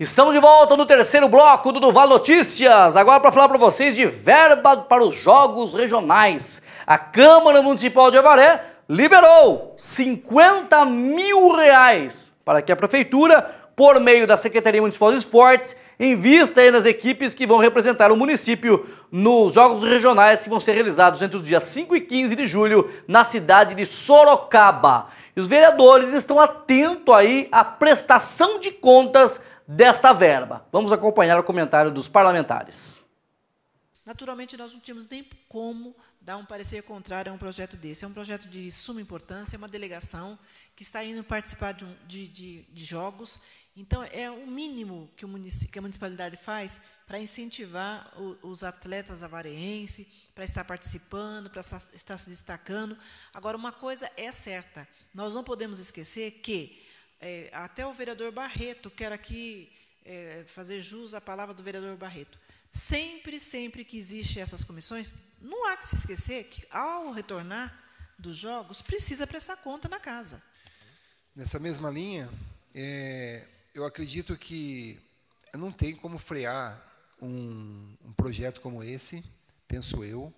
Estamos de volta no terceiro bloco do Duval Notícias. Agora para falar para vocês de verba para os jogos regionais. A Câmara Municipal de Avaré liberou 50 mil reais para que a Prefeitura, por meio da Secretaria Municipal de Esportes, invista aí nas equipes que vão representar o município nos Jogos Regionais que vão ser realizados entre os dias 5 e 15 de julho na cidade de Sorocaba. E os vereadores estão atentos aí à prestação de contas desta verba. Vamos acompanhar o comentário dos parlamentares. Naturalmente, nós não tínhamos nem como dar um parecer contrário a um projeto desse. É um projeto de suma importância, é uma delegação que está indo participar de, de, de, de jogos. Então, é o mínimo que, o que a municipalidade faz para incentivar o, os atletas avareense, para estar participando, para estar se destacando. Agora, uma coisa é certa: nós não podemos esquecer que é, até o vereador Barreto, quero aqui é, fazer jus à palavra do vereador Barreto. Sempre, sempre que existem essas comissões, não há que se esquecer que, ao retornar dos jogos, precisa prestar conta na casa. Nessa mesma linha, é, eu acredito que não tem como frear um, um projeto como esse, penso eu,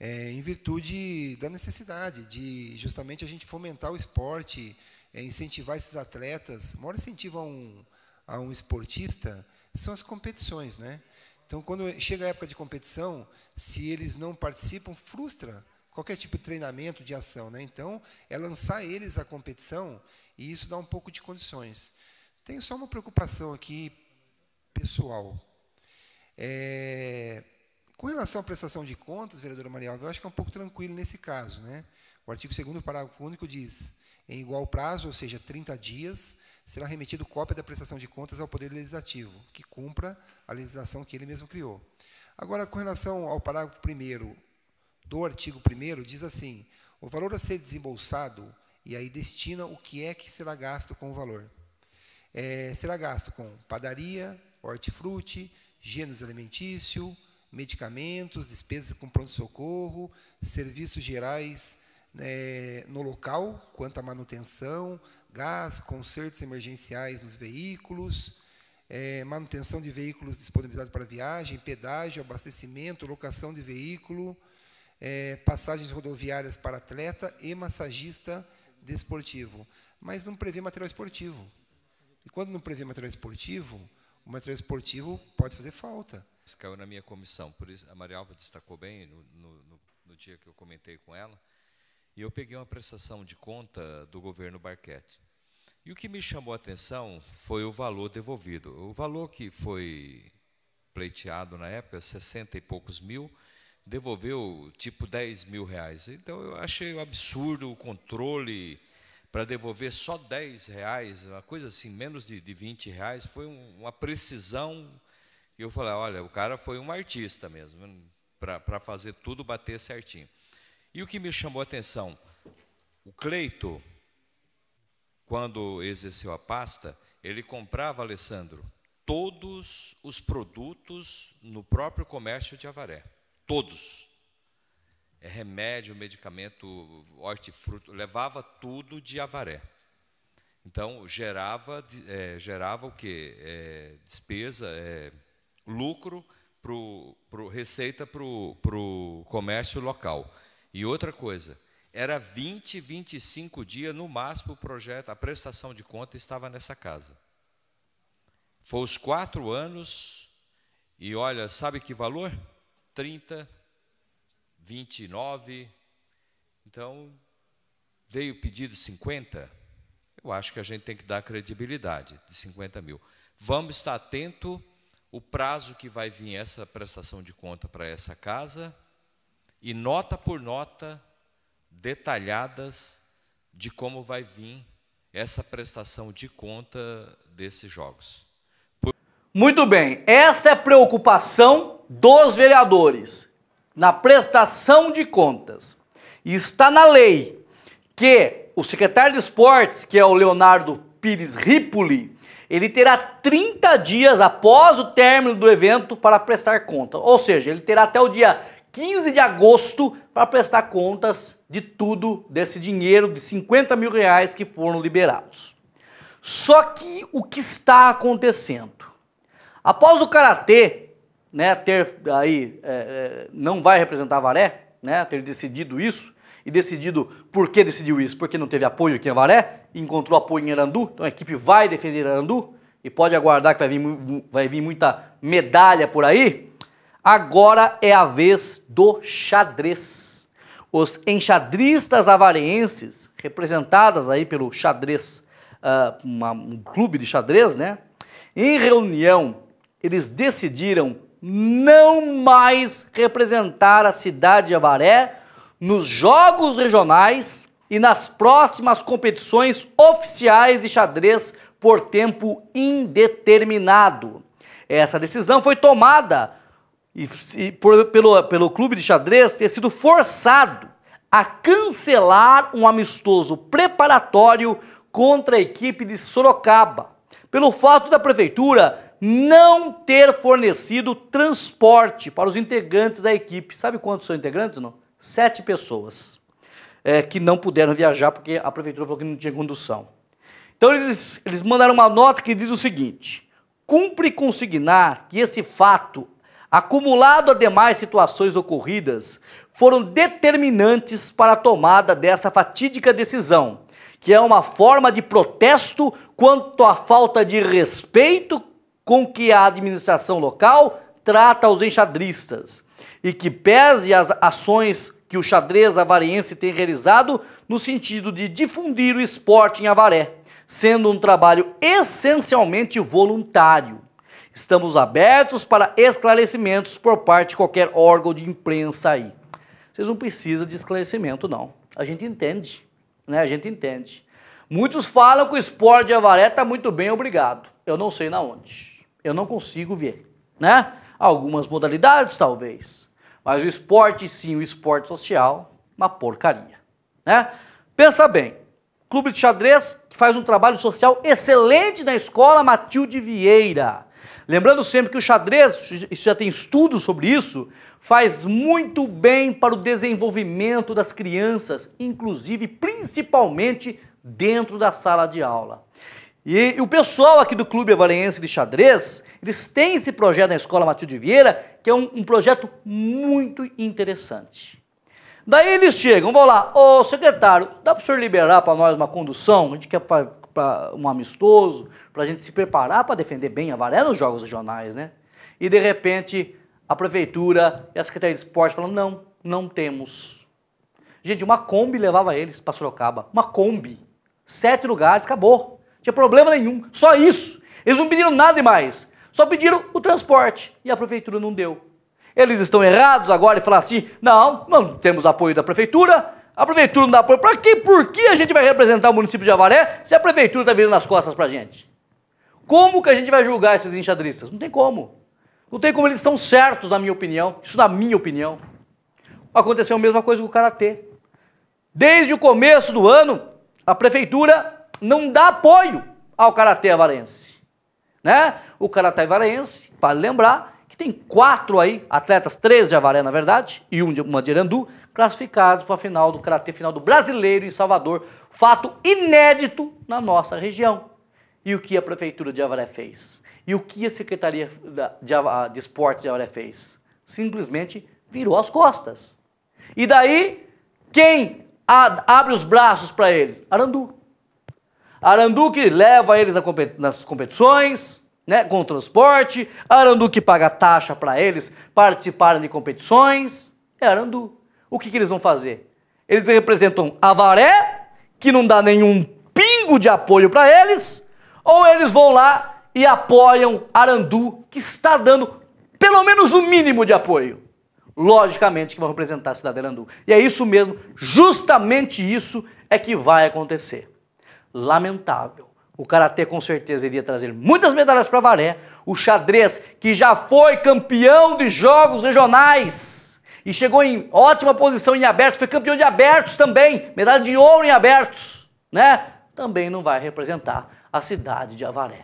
é, em virtude da necessidade de justamente a gente fomentar o esporte, é incentivar esses atletas. O maior incentivo a um, a um esportista são as competições, né? Então, quando chega a época de competição, se eles não participam, frustra qualquer tipo de treinamento, de ação. Né? Então, é lançar eles à competição e isso dá um pouco de condições. Tenho só uma preocupação aqui pessoal. É, com relação à prestação de contas, vereadora Marialva, eu acho que é um pouco tranquilo nesse caso. Né? O artigo 2 parágrafo único diz em igual prazo, ou seja, 30 dias, será remetido cópia da prestação de contas ao Poder Legislativo, que cumpra a legislação que ele mesmo criou. Agora, com relação ao parágrafo 1 do artigo 1, diz assim: o valor a ser desembolsado, e aí destina o que é que será gasto com o valor. É, será gasto com padaria, hortifruti, gêneros alimentício, medicamentos, despesas com pronto-socorro, serviços gerais é, no local, quanto à manutenção, gás, consertos emergenciais nos veículos, é, manutenção de veículos disponibilizados para viagem, pedágio, abastecimento, locação de veículo, é, passagens rodoviárias para atleta e massagista desportivo. Mas não prevê material esportivo. E quando não prevê material esportivo, o material esportivo pode fazer falta. Isso caiu na minha comissão, por isso a Maria Alva destacou bem no, no, no dia que eu comentei com ela. E eu peguei uma prestação de conta do governo Barquete. E o que me chamou a atenção foi o valor devolvido. O valor que foi pleiteado na época, 60 e poucos mil, devolveu tipo 10 mil reais. Então eu achei um absurdo o controle para devolver só 10 reais, uma coisa assim, menos de, de 20 reais, foi um, uma precisão. E eu falei, olha, o cara foi um artista mesmo, para fazer tudo bater certinho. E o que me chamou a atenção, o Cleito, quando exerceu a pasta, ele comprava, Alessandro, todos os produtos no próprio comércio de Avaré. Todos. É remédio, medicamento, hortifruto, levava tudo de Avaré. Então, gerava, é, gerava o quê? É, despesa, é, lucro, pro, pro, receita para o comércio local. E outra coisa, era 20, 25 dias no máximo o projeto, a prestação de conta estava nessa casa. Foi os quatro anos, e olha, sabe que valor? 30, 29. Então, veio pedido 50. Eu acho que a gente tem que dar credibilidade de 50 mil. Vamos estar atento o prazo que vai vir essa prestação de conta para essa casa e nota por nota detalhadas de como vai vir essa prestação de conta desses jogos. Por... Muito bem, essa é a preocupação dos vereadores na prestação de contas. Está na lei que o secretário de esportes, que é o Leonardo Pires Ripoli, ele terá 30 dias após o término do evento para prestar conta. Ou seja, ele terá até o dia 15 de agosto para prestar contas de tudo desse dinheiro de 50 mil reais que foram liberados. Só que o que está acontecendo? Após o Karatê né, ter aí, é, é, não vai representar Varé, né, ter decidido isso, e decidido por que decidiu isso, porque não teve apoio aqui em Avaré, encontrou apoio em Arandu, então a equipe vai defender Arandu, e pode aguardar que vai vir, vai vir muita medalha por aí, Agora é a vez do xadrez. Os enxadristas avarienses, representadas aí pelo xadrez, uh, uma, um clube de xadrez, né? Em reunião, eles decidiram não mais representar a cidade de Avaré nos jogos regionais e nas próximas competições oficiais de xadrez por tempo indeterminado. Essa decisão foi tomada e, e por, pelo, pelo clube de xadrez ter sido forçado a cancelar um amistoso preparatório contra a equipe de Sorocaba, pelo fato da prefeitura não ter fornecido transporte para os integrantes da equipe. Sabe quantos são integrantes? Não? Sete pessoas é, que não puderam viajar porque a prefeitura falou que não tinha condução. Então eles, eles mandaram uma nota que diz o seguinte: cumpre consignar que esse fato acumulado ademais situações ocorridas, foram determinantes para a tomada dessa fatídica decisão, que é uma forma de protesto quanto à falta de respeito com que a administração local trata os enxadristas e que pese as ações que o xadrez avariense tem realizado no sentido de difundir o esporte em Avaré, sendo um trabalho essencialmente voluntário. Estamos abertos para esclarecimentos por parte de qualquer órgão de imprensa aí. Vocês não precisam de esclarecimento, não. A gente entende, né? A gente entende. Muitos falam que o esporte de Avaré está muito bem, obrigado. Eu não sei na onde. Eu não consigo ver, né? Algumas modalidades, talvez. Mas o esporte, sim, o esporte social, uma porcaria, né? Pensa bem, Clube de Xadrez faz um trabalho social excelente na escola Matilde Vieira. Lembrando sempre que o xadrez, isso já tem estudos sobre isso, faz muito bem para o desenvolvimento das crianças, inclusive principalmente dentro da sala de aula. E, o pessoal aqui do Clube Avarense de Xadrez, eles têm esse projeto na Escola Matilde Vieira, que é um, um projeto muito interessante. Daí eles chegam, vão lá, ô secretário, dá para o senhor liberar para nós uma condução? A gente quer para um amistoso, para a gente se preparar para defender bem a Varela é nos jogos regionais, né? E de repente a prefeitura e a Secretaria de Esporte falando: não, não temos. Gente, uma Kombi levava eles para Sorocaba. Uma Kombi. Sete lugares, acabou. Não tinha problema nenhum. Só isso. Eles não pediram nada mais. Só pediram o transporte. E a prefeitura não deu. Eles estão errados agora e falar assim: não, não temos apoio da prefeitura, a prefeitura não dá apoio para quem? Por que a gente vai representar o município de Avaré se a prefeitura está virando as costas para a gente? Como que a gente vai julgar esses enxadristas? Não tem como. Não tem como eles estão certos, na minha opinião. Isso na minha opinião. Aconteceu a mesma coisa com o Karatê. Desde o começo do ano, a prefeitura não dá apoio ao Karatê avarense. Né? O Karatê avarense, vale lembrar, que tem quatro aí, atletas, três de Avaré, na verdade, e um de, uma de Irandu, classificados para a final do Karatê Final do Brasileiro em Salvador. Fato inédito na nossa região. E o que a Prefeitura de Avaré fez? E o que a Secretaria de Esportes de Avaré fez? Simplesmente virou as costas. E daí, quem abre os braços para eles? Arandu. Arandu que leva eles nas competições, né, com transporte. Arandu que paga taxa para eles participarem de competições. É Arandu o que, que eles vão fazer? Eles representam Avaré, que não dá nenhum pingo de apoio para eles, ou eles vão lá e apoiam Arandu, que está dando pelo menos o um mínimo de apoio. Logicamente que vão representar a cidade de Arandu. E é isso mesmo, justamente isso é que vai acontecer. Lamentável. O karatê com certeza iria trazer muitas medalhas para Varé, o xadrez que já foi campeão de jogos regionais e chegou em ótima posição em abertos, foi campeão de abertos também, medalha de ouro em abertos, né? Também não vai representar a cidade de Avaré.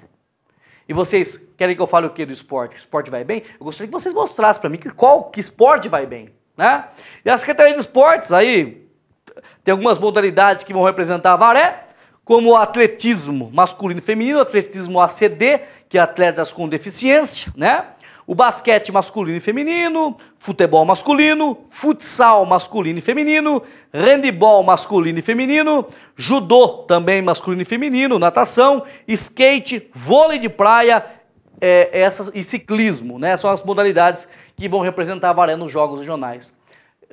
E vocês querem que eu fale o que do esporte? O esporte vai bem? Eu gostaria que vocês mostrassem para mim que qual que esporte vai bem, né? E a Secretaria de Esportes aí tem algumas modalidades que vão representar Avaré, como o atletismo masculino e feminino, atletismo ACD, que é atletas com deficiência, né? o basquete masculino e feminino, futebol masculino, futsal masculino e feminino, handebol masculino e feminino, judô também masculino e feminino, natação, skate, vôlei de praia é, essas, e ciclismo. Né? São as modalidades que vão representar a Varé nos Jogos Regionais.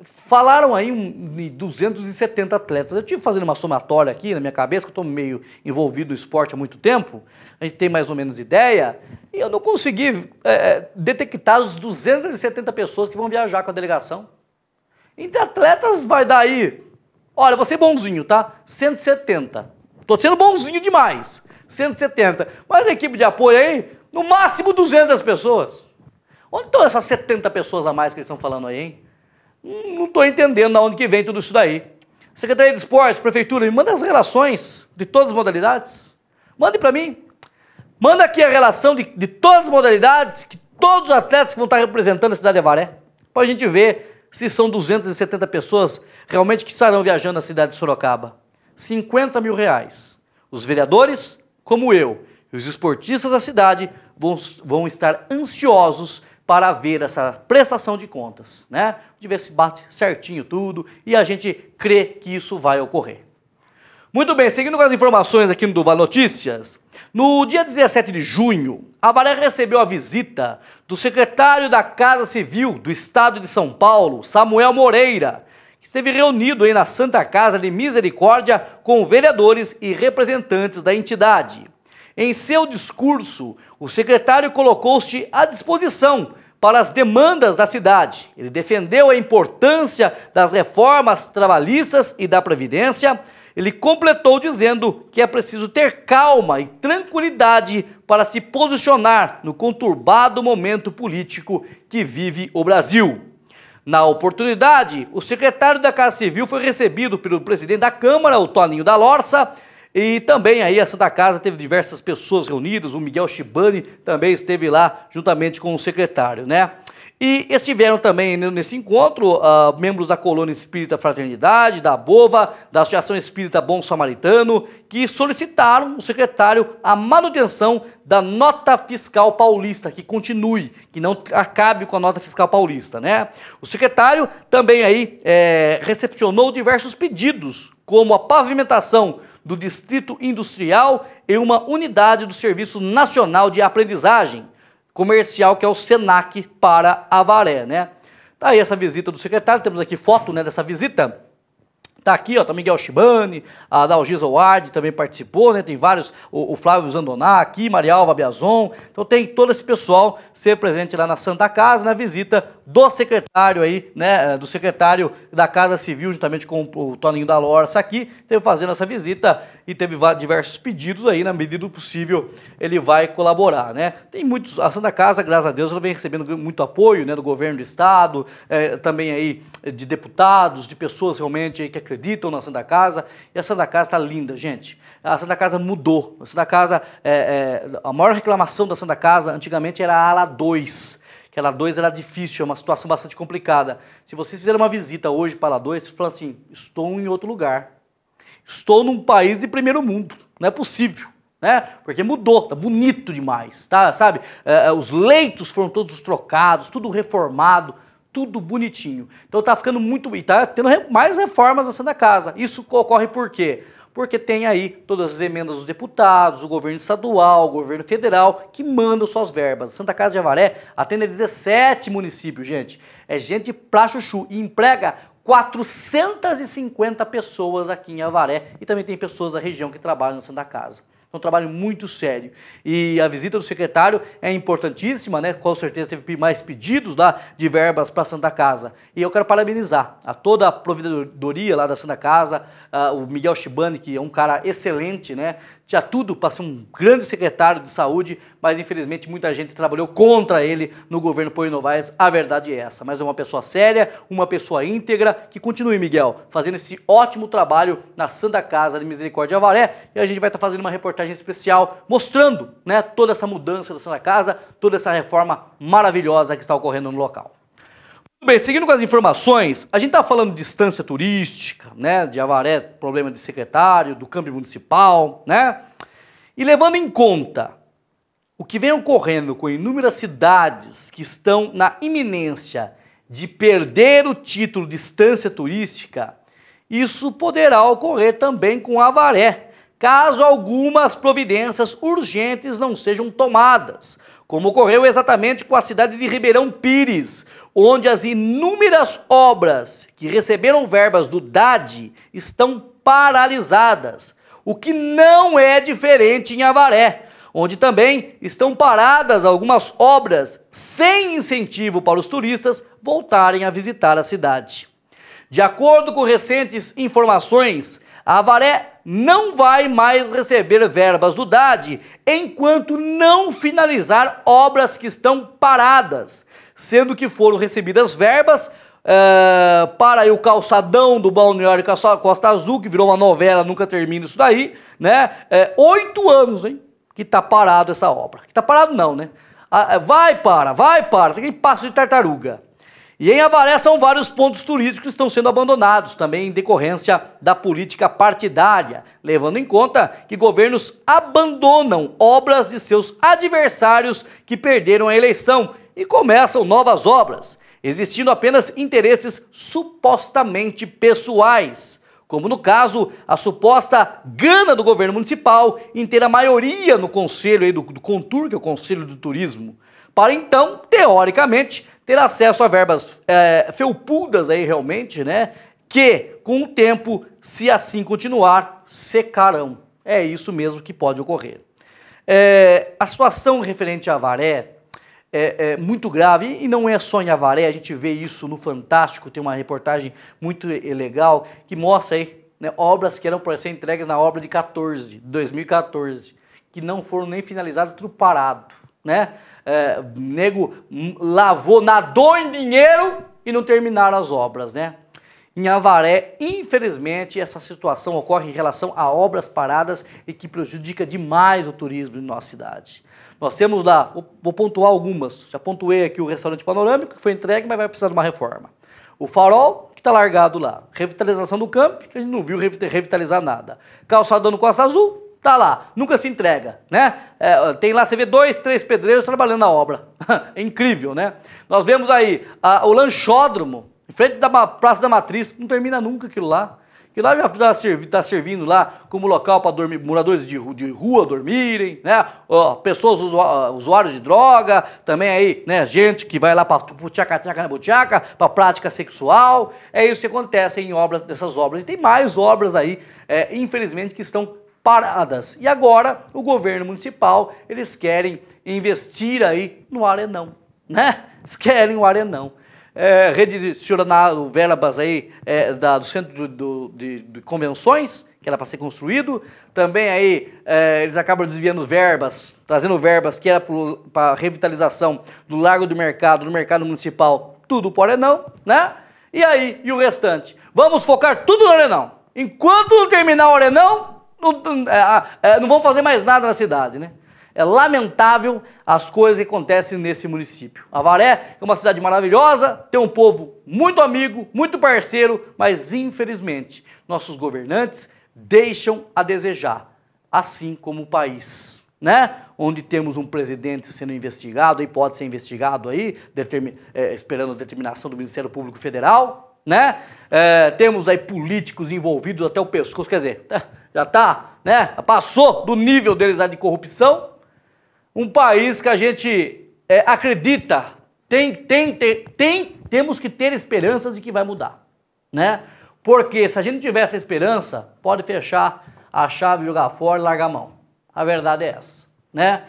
Falaram aí de 270 atletas. Eu tive fazendo uma somatória aqui na minha cabeça, que eu estou meio envolvido no esporte há muito tempo, a gente tem mais ou menos ideia, e eu não consegui é, é detectar os 270 pessoas que vão viajar com a delegação. Entre atletas vai dar aí, olha, você é bonzinho, tá? 170. estou sendo bonzinho demais. 170. Mas a equipe de apoio aí, no máximo 200 pessoas. Onde estão essas 70 pessoas a mais que eles estão falando aí, hein? não estou entendendo de onde que vem tudo isso daí. Secretaria de Esportes, Prefeitura, me manda as relações de todas as modalidades. Mande para mim. Manda aqui a relação de, de todas as modalidades que todos os atletas que vão estar representando a cidade de Avaré. Para a gente ver se são 270 pessoas realmente que estarão viajando na cidade de Sorocaba. 50 mil reais. Os vereadores, como eu, e os esportistas da cidade vão, vão estar ansiosos para ver essa prestação de contas, né? De ver se bate certinho tudo e a gente crê que isso vai ocorrer. Muito bem, seguindo com as informações aqui no Duval Notícias, no dia 17 de junho, a Valéria recebeu a visita do secretário da Casa Civil do Estado de São Paulo, Samuel Moreira, que esteve reunido aí na Santa Casa de Misericórdia com vereadores e representantes da entidade. Em seu discurso, o secretário colocou-se à disposição para as demandas da cidade. Ele defendeu a importância das reformas trabalhistas e da Previdência. Ele completou dizendo que é preciso ter calma e tranquilidade para se posicionar no conturbado momento político que vive o Brasil. Na oportunidade, o secretário da Casa Civil foi recebido pelo presidente da Câmara, o Toninho da Lorça, e também aí a Santa Casa teve diversas pessoas reunidas, o Miguel Chibani também esteve lá juntamente com o secretário, né? E estiveram também nesse encontro uh, membros da Colônia Espírita Fraternidade, da BOVA, da Associação Espírita Bom Samaritano, que solicitaram o secretário a manutenção da nota fiscal paulista, que continue, que não acabe com a nota fiscal paulista, né? O secretário também aí é, recepcionou diversos pedidos, como a pavimentação do Distrito Industrial e uma unidade do Serviço Nacional de Aprendizagem Comercial, que é o SENAC, para Avaré, né? Tá aí essa visita do secretário, temos aqui foto né, dessa visita. Tá aqui, ó, tá Miguel Shibani, a Dalgisa Ward também participou, né? Tem vários, o, o Flávio Zandoná aqui, Alva Biazon. Então tem todo esse pessoal ser presente lá na Santa Casa, na visita do secretário aí, né, eh, do secretário da Casa Civil, juntamente com o Toninho da Lorça aqui, teve fazendo essa visita e teve diversos pedidos aí, na medida do possível, ele vai colaborar, né. Tem muitos, a Santa Casa, graças a Deus, ela vem recebendo muito apoio, né, do governo do estado, eh, também aí eh, de deputados, de pessoas realmente que acreditam na Santa Casa, e a Santa Casa está linda, gente. A Santa Casa mudou, a Santa Casa, a maior reclamação da Santa Casa antigamente era a ala 2, que a LA2 era difícil, é uma situação bastante complicada. Se vocês fizerem uma visita hoje para a LA2, vocês falam assim, estou em outro lugar. Estou num país de primeiro mundo. Não é possível. Né? Porque mudou, tá bonito demais, tá? Sabe? É, é os leitos foram todos trocados, tudo reformado, tudo bonitinho. Então tá ficando muito e tá tendo mais reformas na Santa Casa. Isso ocorre por quê? porque tem aí todas as emendas dos deputados, o governo estadual, o governo federal, que mandam suas verbas. Santa Casa de Avaré atende 17 municípios, gente. É gente pra chuchu e emprega 450 pessoas aqui em Avaré e também tem pessoas da região que trabalham na Santa Casa. É um trabalho muito sério. E a visita do secretário é importantíssima, né? Com certeza teve mais pedidos lá né, de verbas para a Santa Casa. E eu quero parabenizar a toda a provedoria lá da Santa Casa, o Miguel Chibani, que é um cara excelente, né? tinha tudo para ser um grande secretário de saúde, mas infelizmente muita gente trabalhou contra ele no governo Põe Novaes. A verdade é essa. Mas é uma pessoa séria, uma pessoa íntegra, que continue, Miguel, fazendo esse ótimo trabalho na Santa Casa de Misericórdia Avaré. E a gente vai estar tá fazendo uma reportagem especial mostrando né, toda essa mudança da Santa Casa, toda essa reforma maravilhosa que está ocorrendo no local bem, seguindo com as informações, a gente está falando de distância turística, né? De Avaré, problema de secretário, do câmbio municipal, né? E levando em conta o que vem ocorrendo com inúmeras cidades que estão na iminência de perder o título de distância turística, isso poderá ocorrer também com Avaré, caso algumas providências urgentes não sejam tomadas, como ocorreu exatamente com a cidade de Ribeirão Pires, onde as inúmeras obras que receberam verbas do DAD estão paralisadas, o que não é diferente em Avaré, onde também estão paradas algumas obras sem incentivo para os turistas voltarem a visitar a cidade. De acordo com recentes informações, a Avaré não vai mais receber verbas do DAD enquanto não finalizar obras que estão paradas, sendo que foram recebidas verbas é, para o calçadão do Balneário Costa Azul, que virou uma novela, nunca termina isso daí, né? É, oito anos, hein? Que tá parado essa obra. Que tá parado não, né? Ah, vai, para, vai, para. Tem que passo de tartaruga. E em Avaré são vários pontos turísticos que estão sendo abandonados, também em decorrência da política partidária, levando em conta que governos abandonam obras de seus adversários que perderam a eleição e começam novas obras, existindo apenas interesses supostamente pessoais como no caso a suposta gana do governo municipal em ter a maioria no conselho aí do, do Contur, que é o Conselho do Turismo para então, teoricamente, ter acesso a verbas é, felpudas aí realmente, né? Que com o tempo, se assim continuar, secarão. É isso mesmo que pode ocorrer. É, a situação referente a Varé é, é, muito grave e não é só em Avaré, a gente vê isso no Fantástico, tem uma reportagem muito legal que mostra aí né, obras que eram para ser entregues na obra de 14, 2014, que não foram nem finalizadas, tudo parado, né? é, nego lavou, nadou em dinheiro e não terminaram as obras, né? Em Avaré, infelizmente, essa situação ocorre em relação a obras paradas e que prejudica demais o turismo em nossa cidade. Nós temos lá, vou pontuar algumas, já pontuei aqui o restaurante panorâmico, que foi entregue, mas vai precisar de uma reforma. O farol, que está largado lá. Revitalização do campo, que a gente não viu revitalizar nada. Calçadão no Costa Azul, tá lá, nunca se entrega, né? É, tem lá, você vê dois, três pedreiros trabalhando na obra. é incrível, né? Nós vemos aí a, o lanchódromo, em frente da Praça da Matriz, não termina nunca aquilo lá. Que lá já está servi, tá servindo lá como local para dormir, moradores de, de, rua dormirem, né? Ó, pessoas usuários de droga, também aí, né? Gente que vai lá para tchaca-tchaca na butiaca, para prática sexual. É isso que acontece em obras dessas obras. E tem mais obras aí, é, infelizmente, que estão paradas. E agora o governo municipal, eles querem investir aí no arenão, né? Eles querem o arenão. É, redirecionar verbas aí é, da, do centro do, do, de, de, convenções, que era para ser construído. Também aí é, eles acabam desviando verbas, trazendo verbas que era para revitalização do Largo do Mercado, do Mercado Municipal, tudo para o Arenão, né? E aí, e o restante? Vamos focar tudo no Arenão. Enquanto não terminar o Arenão, é, é, não vão fazer mais nada na cidade, né? É lamentável as coisas que acontecem nesse município. Avaré é uma cidade maravilhosa, tem um povo muito amigo, muito parceiro, mas infelizmente nossos governantes deixam a desejar, assim como o país. Né? Onde temos um presidente sendo investigado, e pode ser investigado aí, é, esperando a determinação do Ministério Público Federal. Né? É, temos aí políticos envolvidos até o pescoço, quer dizer, já está, né? Passou do nível deles lá de corrupção. Um país que a gente é, acredita, tem, tem, tem, tem, temos que ter esperanças de que vai mudar, né? Porque se a gente tiver essa esperança, pode fechar a chave, jogar fora e largar a mão. A verdade é essa, né?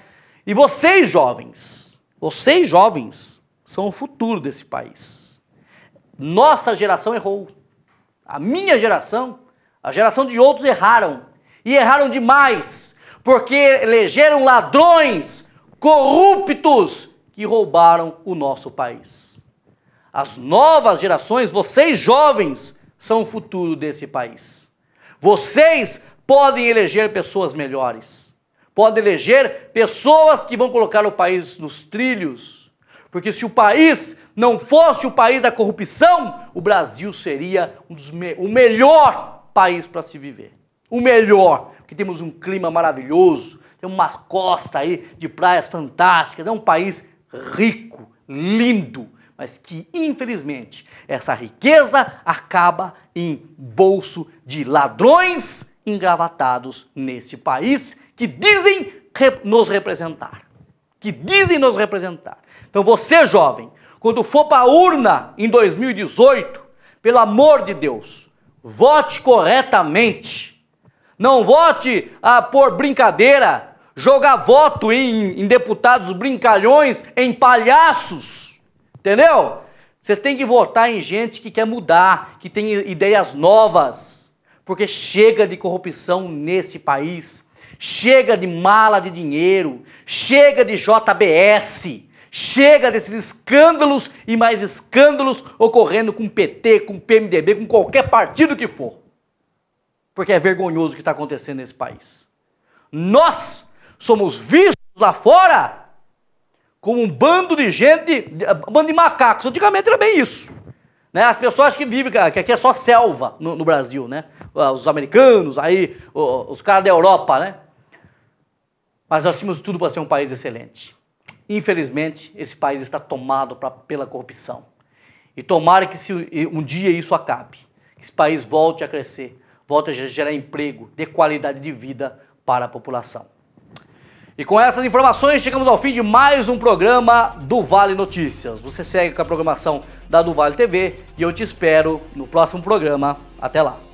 E vocês jovens, vocês jovens são o futuro desse país. Nossa geração errou. A minha geração a geração de outros erraram. E erraram demais, porque elegeram ladrões corruptos que roubaram o nosso país. As novas gerações, vocês jovens, são o futuro desse país. Vocês podem eleger pessoas melhores. Podem eleger pessoas que vão colocar o país nos trilhos. Porque se o país não fosse o país da corrupção, o Brasil seria um dos me o melhor país para se viver. O melhor, porque temos um clima maravilhoso, tem uma costa aí de praias fantásticas, é um país rico, lindo, mas que infelizmente essa riqueza acaba em bolso de ladrões engravatados neste país que dizem nos representar. Que dizem nos representar. Então você, jovem, quando for para a urna em 2018, pelo amor de Deus, Vote corretamente. Não vote a, ah, por brincadeira, jogar voto em, em deputados brincalhões, em palhaços. Entendeu? Você tem que votar em gente que quer mudar, que tem ideias novas. Porque chega de corrupção nesse país. Chega de mala de dinheiro. Chega de JBS. Chega desses escândalos e mais escândalos ocorrendo com PT, com PMDB, com qualquer partido que for. Porque é vergonhoso o que está acontecendo nesse país. Nós somos vistos lá fora como um bando de gente, um ah, bando de macacos. Antigamente era bem isso. Né? As pessoas que vivem, que aqui é só selva no, no Brasil, né? Ah, os americanos, aí, os, os caras da Europa, né? Mas nós tínhamos tudo para ser um país excelente. Infelizmente, esse país está tomado pra, pela corrupção. E tomara que se, um dia isso acabe, que esse país volte a crescer, volte a gerar emprego, dê qualidade de vida para a população. E com essas informações, chegamos ao fim de mais um programa do Vale Notícias. Você segue com a programação da do Vale TV e eu te espero no próximo programa. Até lá!